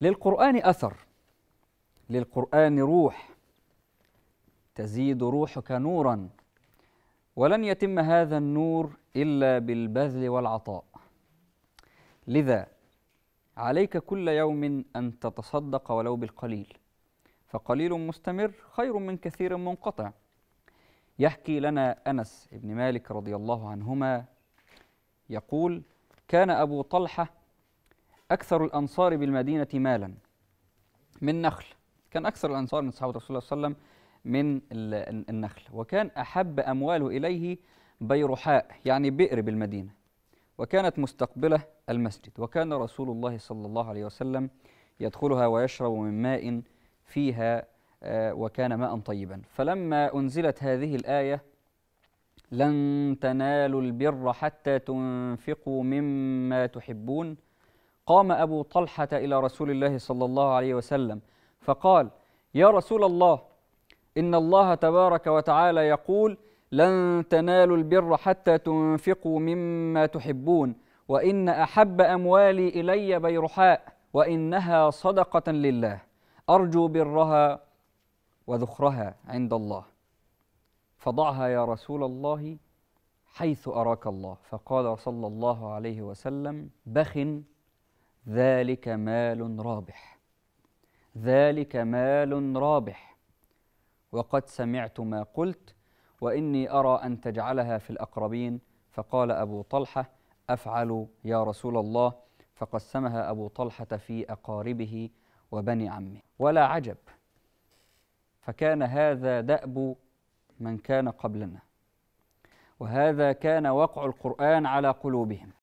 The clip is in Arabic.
للقرآن أثر للقرآن روح تزيد روحك نورا ولن يتم هذا النور إلا بالبذل والعطاء لذا عليك كل يوم أن تتصدق ولو بالقليل فقليل مستمر خير من كثير منقطع يحكي لنا أنس بن مالك رضي الله عنهما يقول كان أبو طلحة أكثر الأنصار بالمدينة مالا من نخل كان أكثر الأنصار من صحابة رسول الله صلى الله عليه وسلم من النخل وكان أحب أمواله إليه بيرحاء يعني بئر بالمدينة وكانت مستقبلة المسجد وكان رسول الله صلى الله عليه وسلم يدخلها ويشرب من ماء فيها آه، وكان ماء طيبا فلما أنزلت هذه الآية لن تنالوا البر حتى تنفقوا مما تحبون قام أبو طلحة إلى رسول الله صلى الله عليه وسلم فقال يا رسول الله إن الله تبارك وتعالى يقول لن تنالوا البر حتى تنفقوا مما تحبون وإن أحب أموالي إلي بيرحاء وإنها صدقة لله أرجو برها وذخرها عند الله فضعها يا رسول الله حيث أراك الله فقال صلى الله عليه وسلم بخ ذلك مال رابح ذلك مال رابح وقد سمعت ما قلت واني ارى ان تجعلها في الاقربين فقال ابو طلحه افعل يا رسول الله فقسمها ابو طلحه في اقاربه وبني عمه ولا عجب فكان هذا داب من كان قبلنا وهذا كان وقع القران على قلوبهم